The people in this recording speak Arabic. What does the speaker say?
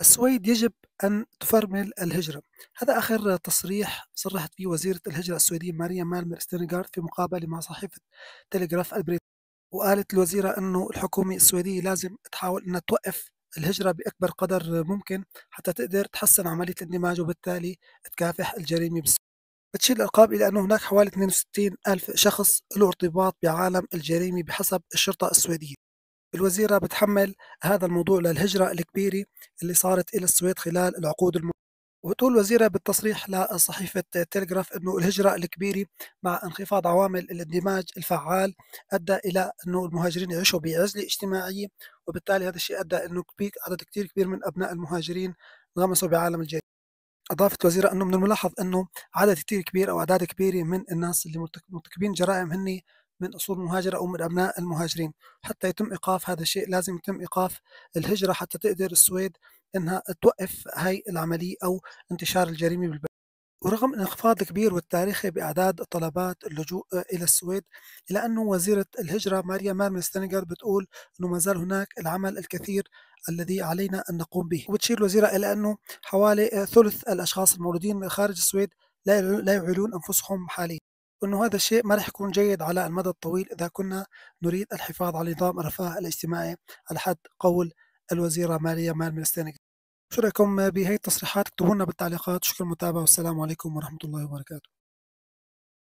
السويد يجب أن تفرمل الهجرة هذا آخر تصريح صرحت به وزيرة الهجرة السويدية ماريا مالمر ستينغارد في مقابلة مع صحيفة تلغراف البريطانية وقالت الوزيرة أنه الحكومة السويدية لازم تحاول أنها توقف الهجرة بأكبر قدر ممكن حتى تقدر تحسن عملية الاندماج وبالتالي تكافح الجريمة بتشير الأرقام إلى أنه هناك حوالي 62 ألف شخص له ارتباط بعالم الجريمة بحسب الشرطة السويدية الوزيرة بتحمل هذا الموضوع للهجرة الكبيرة اللي صارت إلى السويد خلال العقود الم... وتقول الوزيرة بالتصريح لصحيفة تيليغراف أنه الهجرة الكبيرة مع انخفاض عوامل الاندماج الفعال أدى إلى أنه المهاجرين يعيشوا بعزلة اجتماعية وبالتالي هذا الشيء أدى أنه عدد كتير كبير من أبناء المهاجرين انغمسوا بعالم الجريمة أضافت الوزيرة أنه من الملاحظ أنه عدد كتير كبير أو أعداد كبيرة من الناس اللي مرتكبين جرائم هن من أصول مهاجرة أو من أبناء المهاجرين حتى يتم إيقاف هذا الشيء لازم يتم إيقاف الهجرة حتى تقدر السويد أنها توقف هاي العملية أو انتشار الجريمة بالبلد ورغم الانخفاض الكبير والتاريخي بأعداد طلبات اللجوء إلى السويد إلا أنه وزيرة الهجرة ماريا مارمن ستينجر بتقول أنه ما زال هناك العمل الكثير الذي علينا أن نقوم به وبتشير الوزيرة إلى أنه حوالي ثلث الأشخاص المولودين خارج السويد لا يعلون أنفسهم حاليا أنه هذا الشيء ما راح يكون جيد على المدى الطويل إذا كنا نريد الحفاظ على نظام الرفاه الاجتماعي على حد قول الوزيرة مالية مال ملستانيك شو رأيكم بهي التصريحات اكتبوا لنا بالتعليقات شكرا للمتابعة والسلام عليكم ورحمة الله وبركاته